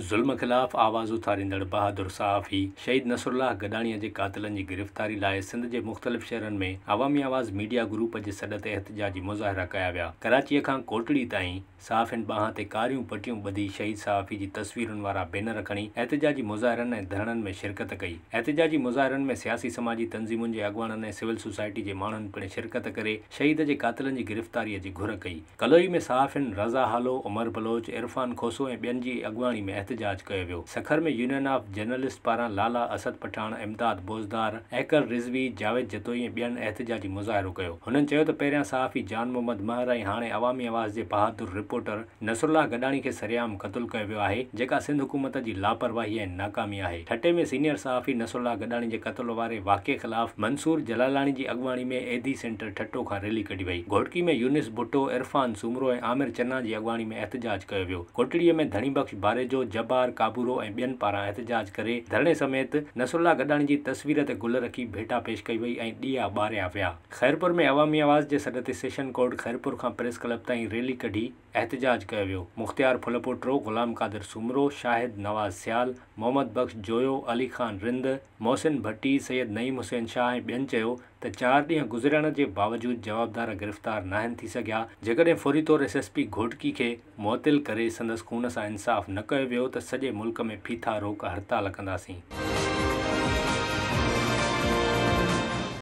ज़ुल्म ख़िलाफ़ु आवाज़ उथारींदड़ बहादुर साफ़ी शहीद नसरल्लाह गॾाणीअ जे कातिलनि जी गिरफ़्तारी लाइ सिंध जे मुख़्तलिफ़ शहरनि में अवामी आवाज़ मीडिया ग्रुप जे सॾ ते एतिजाजी मुज़ाहिरा कया विया कराचीअ खां कोटड़ी ताईं साफ़िन बहां ते कारियूं पटियूं ॿधी शहीद सहाफ़ी जी तस्वीरुनि वारा बैनर खणी एतिजाजी मुज़ाहिरनि ऐं धरणनि में शिरकत कई एतिजाजी मुज़ाहिरनि में सियासी समाजी तनज़ीमुनि जे अॻवाननि ऐं सिविल सोसाइटी जे माण्हुनि पिणु शिरकत करे शहीद जे कातिलनि जी गिरफ़्तारीअ जी घुर कई कलोई में साफ़िन रज़ा हालो उमर बलोच इरफ़ान खोसो ऐं ॿियनि जी अॻुवाणी में एतिजाज कयो वियो सखर में यूनियन ऑफ जर्नलिस्ट पारां लाला असद पठाण इमदाद बोज़दार ऐंर रिज़वी जावेद जतोई ॿियनि एतिजाजी मुज़ाहिरो कयो हुननि चयो त पहिरियां सहाफ़ी जान मोहम्मद महर ऐं हाणे आवामी आवाज़ जे बहादुर रिपोर्टर नसुला गॾाणी खे सरयाम क़तलु कयो वियो आहे जेका सिंध हुकूमत जी लापरवाही ऐं नाकामी आहे ठटे में सीनियर सहाफ़ी नसुला गॾाणी जे कतलु वारे वाक़े ख़िलाफ़ु मंसूर जलालाणी जी अॻुवाणी में ऐदी सेंटर ठटो खां रैली कढी वई घोटकी में यूनिस भुटो इरफ़ान सूमरो عامر आमिर चन्ना जी अॻुणी में एतिजाज कयो वियो घोटड़ीअ में بخش बारे जो जबार काबूरो ऐं ॿियनि पारां एतिजाज करे धरणे समेत नसुला गॾाण जी तस्वीर ते गुल रखी भेटा पेश कई वई ऐं ॾीआ ॿारिया विया ख़ैरपुर में अवामी आवाज़ जे सॾ ते सेशन कोर्ट ख़ैरपुर खां प्रेस क्लब ताईं रैली कढी एतिजाज कयो वियो मुख़्तियार फुलपोटरो गुलाम कादिर सुमरो शाहिद नवाज़ सियाल मोहम्मद बख़्श जोयो अली ख़ान रिंद मोहसिन भट्टी सैयद नईम हुसैन शाह ऐं ॿियनि चयो त चारि ॾींहं गुज़रण जे बावजूदु जवाबदार गिरफ़्तार न आहिनि थी सघिया जेकॾहिं फौरी तौरु एस एस पी घोटकी खे मुअतिल करे संदसि खून सां इंसाफ़ु न कयो वियो त सॼे मुल्क में फीथा रोक हड़ताल कंदासीं